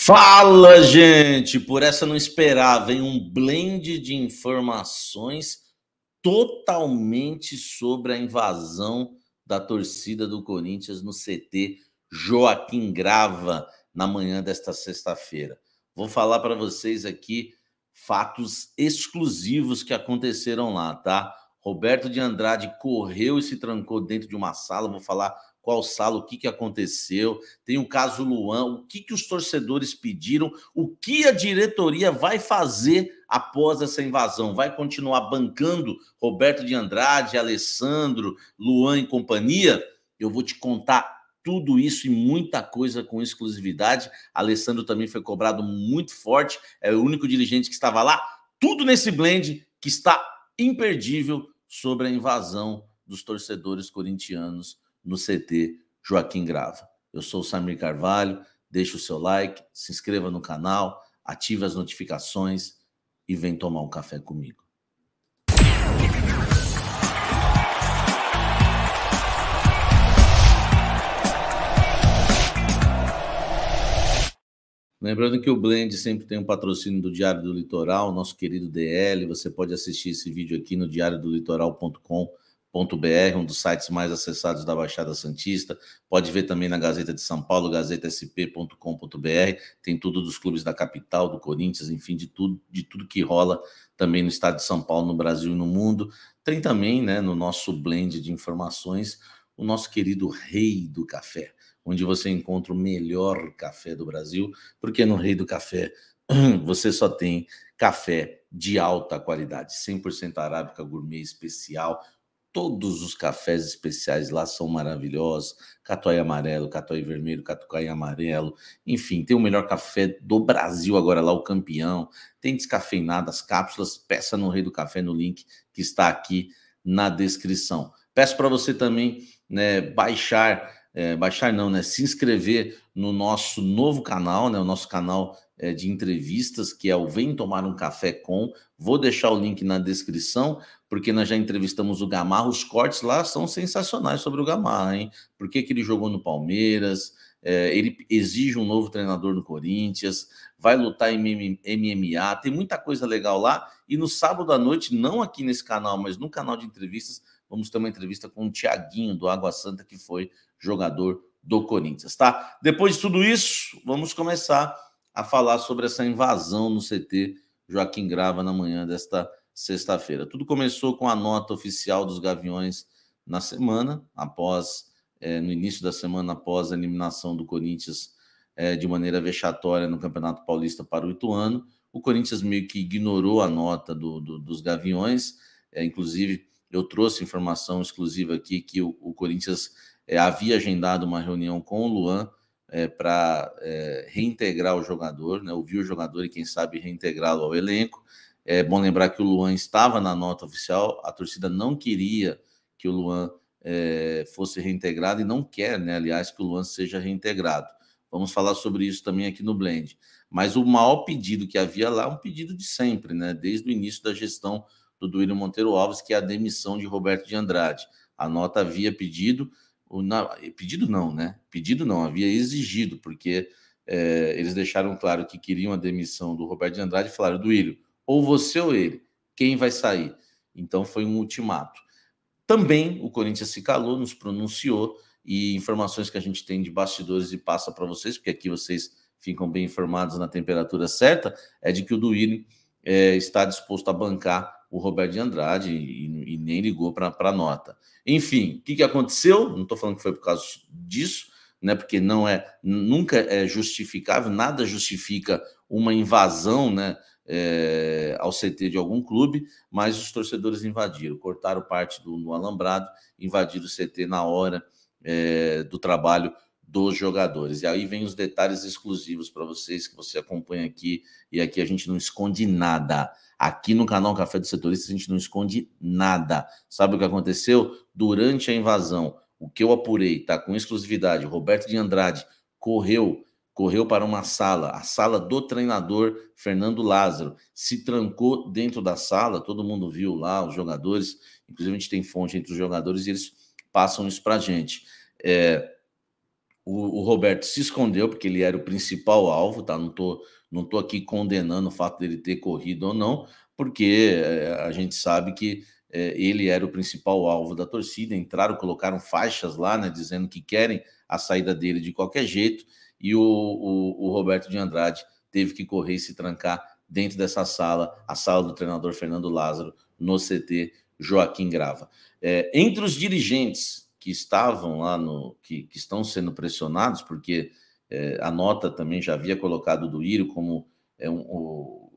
Fala, gente! Por essa não esperava, hein? Um blend de informações totalmente sobre a invasão da torcida do Corinthians no CT Joaquim Grava na manhã desta sexta-feira. Vou falar para vocês aqui fatos exclusivos que aconteceram lá, tá? Roberto de Andrade correu e se trancou dentro de uma sala. Vou falar qual sala, o que, que aconteceu. Tem o caso Luan, o que, que os torcedores pediram, o que a diretoria vai fazer após essa invasão. Vai continuar bancando Roberto de Andrade, Alessandro, Luan e companhia? Eu vou te contar tudo isso e muita coisa com exclusividade. Alessandro também foi cobrado muito forte, é o único dirigente que estava lá. Tudo nesse blend que está imperdível sobre a invasão dos torcedores corintianos no CT Joaquim Grava. Eu sou o Samir Carvalho, deixe o seu like, se inscreva no canal, ative as notificações e vem tomar um café comigo. Lembrando que o Blend sempre tem um patrocínio do Diário do Litoral, nosso querido DL. Você pode assistir esse vídeo aqui no diariodolitoral.com.br, um dos sites mais acessados da Baixada Santista. Pode ver também na Gazeta de São Paulo, gazetasp.com.br. Tem tudo dos clubes da capital, do Corinthians, enfim, de tudo, de tudo que rola também no estado de São Paulo, no Brasil e no mundo. Tem também, né, no nosso blend de informações, o nosso querido rei do café onde você encontra o melhor café do Brasil, porque no Rei do Café você só tem café de alta qualidade, 100% arábica gourmet especial. Todos os cafés especiais lá são maravilhosos. Catuai amarelo, catuai vermelho, catuai amarelo. Enfim, tem o melhor café do Brasil agora lá, o campeão. Tem descafeinadas, cápsulas. Peça no Rei do Café no link que está aqui na descrição. Peço para você também né, baixar é, baixar não, né? Se inscrever no nosso novo canal, né? O nosso canal é, de entrevistas, que é o Vem Tomar um Café Com. Vou deixar o link na descrição, porque nós já entrevistamos o Gamarra. Os cortes lá são sensacionais sobre o Gamarra, hein? Por que, que ele jogou no Palmeiras? É, ele exige um novo treinador no Corinthians, vai lutar em MMA, tem muita coisa legal lá. E no sábado à noite, não aqui nesse canal, mas no canal de entrevistas, vamos ter uma entrevista com o Tiaguinho do Água Santa, que foi jogador do Corinthians, tá? Depois de tudo isso, vamos começar a falar sobre essa invasão no CT Joaquim Grava na manhã desta sexta-feira. Tudo começou com a nota oficial dos Gaviões na semana, após é, no início da semana após a eliminação do Corinthians é, de maneira vexatória no Campeonato Paulista para o Ituano. O Corinthians meio que ignorou a nota do, do, dos Gaviões, é, inclusive eu trouxe informação exclusiva aqui que o, o Corinthians é, havia agendado uma reunião com o Luan é, para é, reintegrar o jogador, né, ouvir o jogador e, quem sabe, reintegrá-lo ao elenco. É bom lembrar que o Luan estava na nota oficial, a torcida não queria que o Luan é, fosse reintegrado e não quer, né, aliás, que o Luan seja reintegrado. Vamos falar sobre isso também aqui no Blend. Mas o maior pedido que havia lá é um pedido de sempre, né? Desde o início da gestão do Duílio Monteiro Alves, que é a demissão de Roberto de Andrade. A nota havia pedido, pedido não, né? Pedido não, havia exigido, porque é, eles deixaram claro que queriam a demissão do Roberto de Andrade e falaram do ou você ou ele, quem vai sair? Então foi um ultimato. Também o Corinthians se calou, nos pronunciou e informações que a gente tem de bastidores e passa para vocês, porque aqui vocês ficam bem informados na temperatura certa, é de que o Duílio é, está disposto a bancar o Roberto de Andrade e, e nem ligou para a nota. Enfim, o que, que aconteceu? Não estou falando que foi por causa disso, né? Porque não é nunca é justificável, nada justifica uma invasão, né? É, ao CT de algum clube, mas os torcedores invadiram, cortaram parte do, do alambrado, invadiram o CT na hora é, do trabalho dos jogadores. E aí vem os detalhes exclusivos para vocês que você acompanha aqui. E aqui a gente não esconde nada. Aqui no canal Café dos Setoristas a gente não esconde nada. Sabe o que aconteceu? Durante a invasão, o que eu apurei, tá? Com exclusividade, Roberto de Andrade correu, correu para uma sala, a sala do treinador Fernando Lázaro. Se trancou dentro da sala, todo mundo viu lá, os jogadores, inclusive a gente tem fonte entre os jogadores e eles passam isso para a gente. É, o, o, Roberto se escondeu porque ele era o principal alvo, tá? Não tô, não tô aqui condenando o fato dele ter corrido ou não, porque é, a gente sabe que é, ele era o principal alvo da torcida. Entraram, colocaram faixas lá, né? Dizendo que querem a saída dele de qualquer jeito. E o, o, o Roberto de Andrade teve que correr e se trancar dentro dessa sala, a sala do treinador Fernando Lázaro, no CT Joaquim Grava. É, entre os dirigentes que estavam lá no. que, que estão sendo pressionados, porque é, a nota também já havia colocado o Duírio como é, um, um,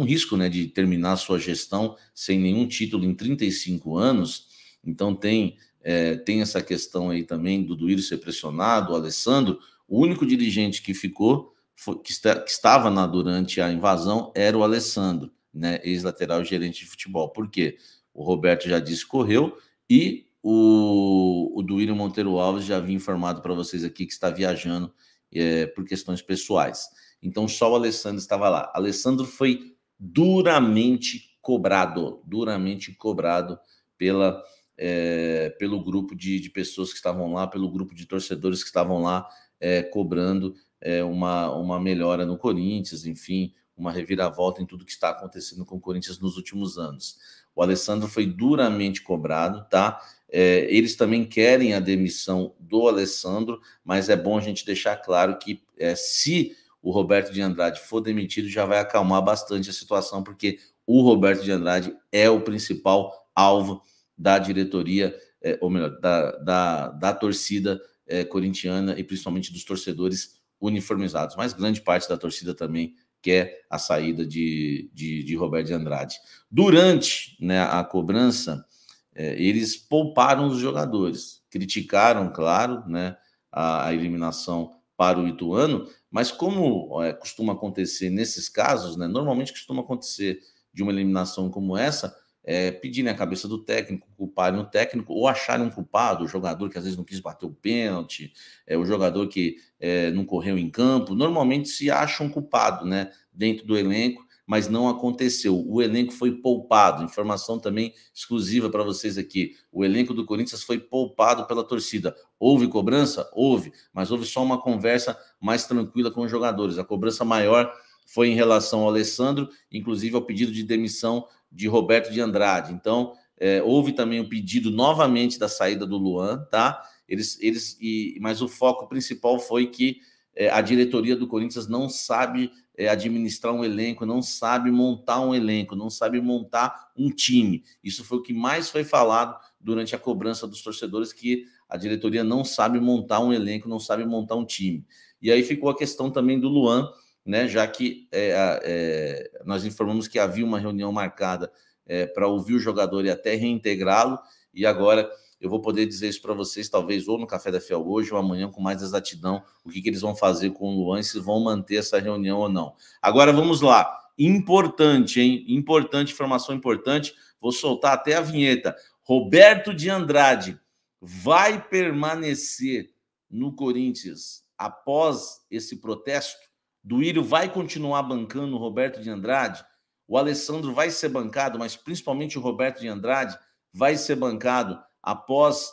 um risco né, de terminar sua gestão sem nenhum título em 35 anos. Então tem, é, tem essa questão aí também do Duírio ser pressionado, o Alessandro. O único dirigente que ficou, foi, que, está, que, estava na, durante a invasão, era o Alessandro, né, ex-lateral gerente de futebol. Por quê? O Roberto já disse correu e o, o Duílio Monteiro Alves já havia informado para vocês aqui que está viajando é, por questões pessoais. Então só o Alessandro estava lá. Alessandro foi duramente cobrado, duramente cobrado pela é, pelo grupo de, de, pessoas que estavam lá, pelo grupo de torcedores que estavam lá é, cobrando é, uma, uma melhora no Corinthians, enfim, uma reviravolta em tudo que está acontecendo com o Corinthians nos últimos anos. O Alessandro foi duramente cobrado, tá? É, eles também querem a demissão do Alessandro, mas é bom a gente deixar claro que é, se o Roberto de Andrade for demitido, já vai acalmar bastante a situação, porque o Roberto de Andrade é o principal alvo da diretoria, é, ou melhor, da, da, da torcida é, corintiana e principalmente dos torcedores uniformizados, mas grande parte da torcida também quer a saída de, de, de Roberto de Andrade. Durante né, a cobrança, é, eles pouparam os jogadores. Criticaram, claro, né, a, a eliminação para o Ituano, mas como é, costuma acontecer nesses casos, né, normalmente costuma acontecer de uma eliminação como essa, é, pedirem a cabeça do técnico, culparem o técnico, ou acharem um culpado, o jogador que às vezes não quis bater o pênalti, é, o jogador que é, não correu em campo, normalmente se acham culpado, né, dentro do elenco, mas não aconteceu. O elenco foi poupado. Informação também exclusiva para vocês aqui. O elenco do Corinthians foi poupado pela torcida. Houve cobrança? Houve, mas houve só uma conversa mais tranquila com os jogadores. A cobrança maior foi em relação ao Alessandro, inclusive ao pedido de demissão de Roberto de Andrade. Então, é, houve também o um pedido novamente da saída do Luan, tá? Eles, eles e, mas o foco principal foi que é, a diretoria do Corinthians não sabe é, administrar um elenco, não sabe montar um elenco, não sabe montar um time. Isso foi o que mais foi falado durante a cobrança dos torcedores, que a diretoria não sabe montar um elenco, não sabe montar um time. E aí ficou a questão também do Luan, né? Já que é, é nós informamos que havia uma reunião marcada é, para ouvir o jogador e até reintegrá-lo, e agora eu vou poder dizer isso para vocês, talvez ou no Café da Fiel hoje ou amanhã, com mais exatidão, o que, que eles vão fazer com o Luan, se vão manter essa reunião ou não. Agora vamos lá. Importante, hein? Importante, informação importante. Vou soltar até a vinheta. Roberto de Andrade vai permanecer no Corinthians após esse protesto? Duílio vai continuar bancando o Roberto de Andrade? O Alessandro vai ser bancado, mas principalmente o Roberto de Andrade vai ser bancado após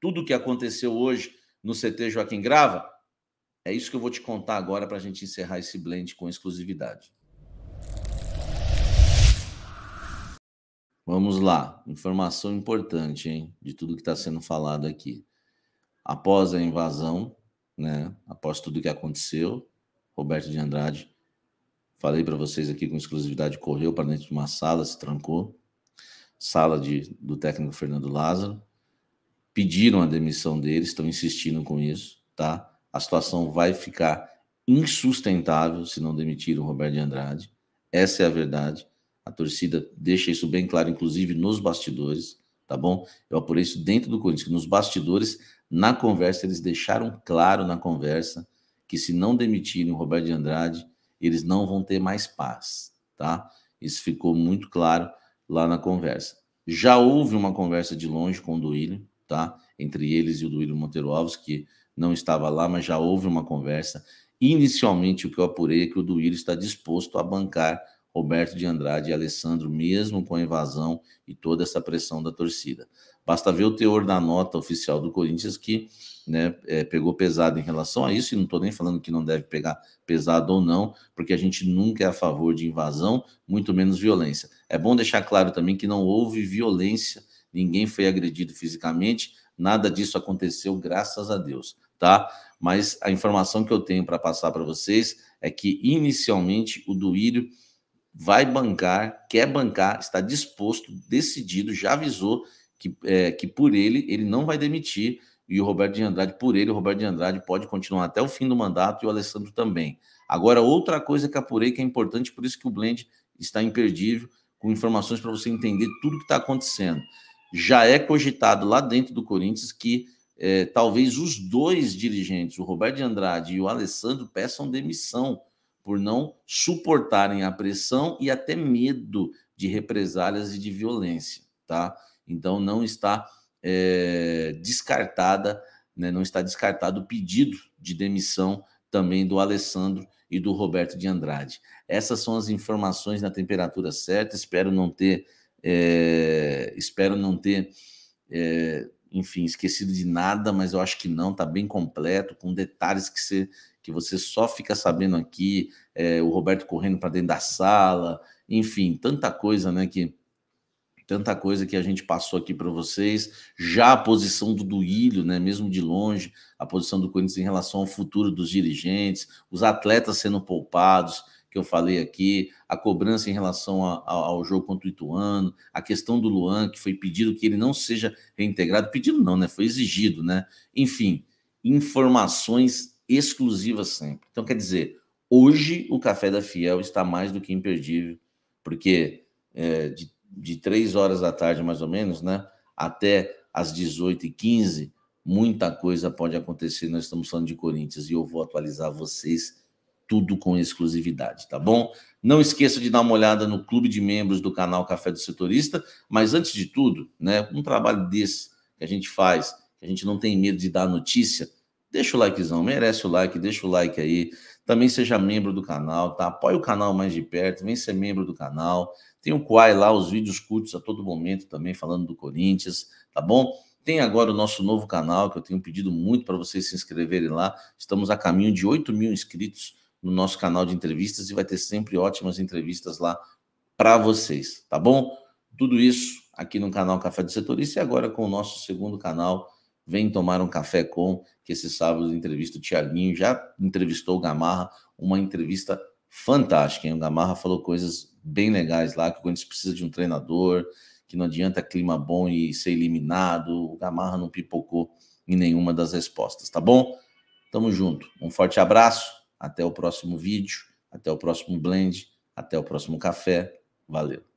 tudo o que aconteceu hoje no CT Joaquim Grava? É isso que eu vou te contar agora para a gente encerrar esse blend com exclusividade. Vamos lá, informação importante, hein, de tudo que está sendo falado aqui. Após a invasão, né, após tudo que aconteceu, Roberto de Andrade, falei para vocês aqui com exclusividade, correu para dentro de uma sala, se trancou, sala de, do técnico Fernando Lázaro, pediram a demissão dele, estão insistindo com isso, tá? A situação vai ficar insustentável se não demitir o Roberto de Andrade. Essa é a verdade. A torcida deixa isso bem claro, inclusive nos bastidores, tá bom? Eu apurei isso dentro do Corinthians, que nos bastidores, na conversa, eles deixaram claro na conversa que se não demitirem o Roberto de Andrade, eles não vão ter mais paz, tá? Isso ficou muito claro lá na conversa. Já houve uma conversa de longe com o Duílio, tá? Entre eles e o Duílio Monteiro Alves, que não estava lá, mas já houve uma conversa. Inicialmente, o que eu apurei é que o Duílio está disposto a bancar Roberto de Andrade e Alessandro, mesmo com a invasão e toda essa pressão da torcida. Basta ver o teor da nota oficial do Corinthians que né, é, pegou pesado em relação a isso, e não estou nem falando que não deve pegar pesado ou não, porque a gente nunca é a favor de invasão, muito menos violência. É bom deixar claro também que não houve violência, ninguém foi agredido fisicamente, nada disso aconteceu, graças a Deus, tá? Mas a informação que eu tenho para passar para vocês é que inicialmente o Duírio vai bancar, quer bancar, está disposto, decidido, já avisou que, é, que por ele ele não vai demitir e o Roberto de Andrade, por ele, o Roberto de Andrade pode continuar até o fim do mandato e o Alessandro também. Agora, outra coisa que apurei que é importante, por isso que o Blend está imperdível, com informações para você entender tudo que está acontecendo. Já é cogitado lá dentro do Corinthians que é, talvez os dois dirigentes, o Roberto de Andrade e o Alessandro, peçam demissão por não suportarem a pressão e até medo de represálias e de violência, tá? Então não está é, descartada, né, não está descartado o pedido de demissão também do Alessandro e do Roberto de Andrade. Essas são as informações na temperatura certa. Espero não ter, é, espero não ter, é, enfim, esquecido de nada, mas eu acho que não. Está bem completo, com detalhes que você que você só fica sabendo aqui, é, o Roberto correndo para dentro da sala, enfim, tanta coisa, né, que tanta coisa que a gente passou aqui para vocês. Já a posição do Duílio, né, mesmo de longe, a posição do Corinthians em relação ao futuro dos dirigentes, os atletas sendo poupados, que eu falei aqui, a cobrança em relação a, a, ao jogo contra o Ituano, a questão do Luan, que foi pedido que ele não seja reintegrado, pedido não, né, foi exigido, né? Enfim, informações exclusiva sempre. Então, quer dizer, hoje o Café da Fiel está mais do que imperdível, porque é, de, de 3 horas da tarde, mais ou menos, né, até às 18h15, muita coisa pode acontecer. Nós estamos falando de Corinthians e eu vou atualizar vocês tudo com exclusividade, tá bom? Não esqueça de dar uma olhada no clube de membros do canal Café do Setorista, mas antes de tudo, né, um trabalho desse que a gente faz, que a gente não tem medo de dar notícia, Deixa o likezão, merece o like, deixa o like aí. Também seja membro do canal, tá? Apoie o canal mais de perto, vem ser membro do canal. Tem o Quai lá, os vídeos curtos a todo momento também, falando do Corinthians, tá bom? Tem agora o nosso novo canal, que eu tenho pedido muito para vocês se inscreverem lá. Estamos a caminho de 8 mil inscritos no nosso canal de entrevistas e vai ter sempre ótimas entrevistas lá para vocês, tá bom? Tudo isso aqui no canal Café do Setorista e agora com o nosso segundo canal, Vem tomar um café com, que esse sábado entrevista o Tiaguinho, já entrevistou o Gamarra, uma entrevista fantástica, hein? O Gamarra falou coisas bem legais lá, que o Corinthians precisa de um treinador, que não adianta clima bom e ser eliminado. O Gamarra não pipocou em nenhuma das respostas, tá bom? Tamo junto. Um forte abraço, até o próximo vídeo, até o próximo blend, até o próximo café. Valeu.